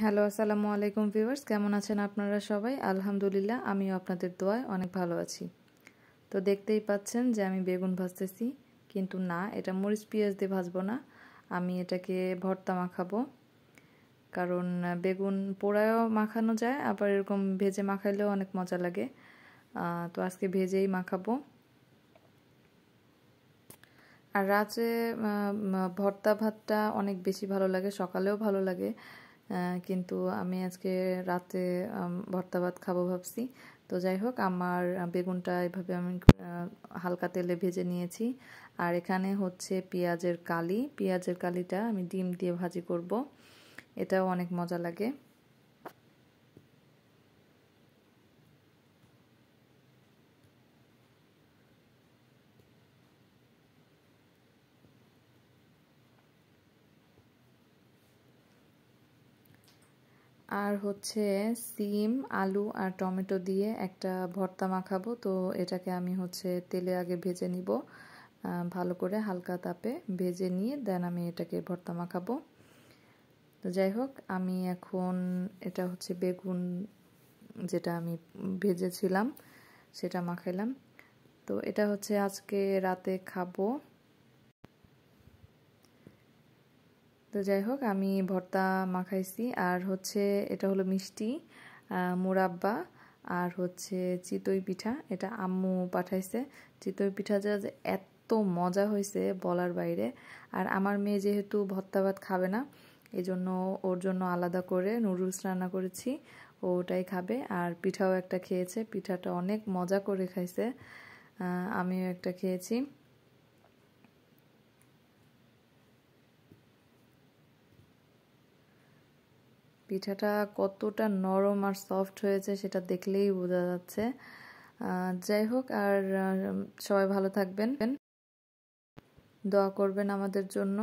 hello আসসালামু আলাইকুম viewers কেমন আছেন আপনারা সবাই আলহামদুলিল্লাহ আমিও আপনাদের দোয়ায় অনেক ভালো আছি তো দেখতেই পাচ্ছেন যে আমি বেগুন ভাজতেছি কিন্তু না এটা মরিচ পেঁয়াজ দিয়ে ভাজবো না আমি এটাকে ভর্তা মাখাবো কারণ বেগুন পোড়ায়ও মাখানো যায় আবার এরকম ভেজে মাখাইলেও অনেক মজা লাগে তো আজকে ভেজেই মাখাবো আর রাতে ভর্তা ভাতটা অনেক বেশি ভালো লাগে সকালেও ভালো লাগে কিন্তু আমি আজকে রাতে ভর্তা ভাত খাবো ভাবছি তো যাই হোক আমার বেগুনটা এভাবে আমি হালকা তেলে ভেজে নিয়েছি আর এখানে হচ্ছে পেঁয়াজের কালি পেঁয়াজের কালিটা আমি ডিম দিয়ে ভাজি করব এটাও অনেক মজা লাগে আর হচ্ছে সিম আলু আর টমেটো দিয়ে একটা ভর্তা মাখাবো তো এটাকে আমি হচ্ছে তেলে আগে ভেজে নিব ভালো করে হালকা তাপে ভেজে নিয়ে দেন আমি এটাকে ভর্তা মাখাবো তো যাই হোক আমি এখন এটা হচ্ছে বেগুন যেটা আমি ভেজেছিলাম সেটা মাখাইলাম তো এটা হচ্ছে আজকে রাতে খাবো তো যাই হোক আমি ভর্তা মাখাইছি আর হচ্ছে এটা হলো মিষ্টি মোরাব্বা আর হচ্ছে চিতই পিঠা এটা আম্মু পাঠাইছে চিতই পিঠা যা এত মজা হয়েছে বলার বাইরে আর আমার মেয়ে যেহেতু ভর্তা ভাত খাবে না এজন্য ওর জন্য আলাদা করে নুডলস রান্না করেছি ওটাই খাবে আর পিঠাও একটা খেয়েছে পিঠাটা অনেক মজা করে খাইছে আমিও একটা খেয়েছি পিঠাটা কতটা নরম আর সফট হয়েছে সেটা দেখলেই বোঝা যাচ্ছে যাই হোক আর সবাই ভালো থাকবেন দোয়া করবেন আমাদের জন্য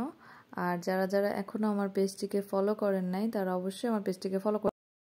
আর যারা যারা এখনও আমার পেজটিকে ফলো করেন নাই তারা অবশ্যই আমার পেজটিকে ফলো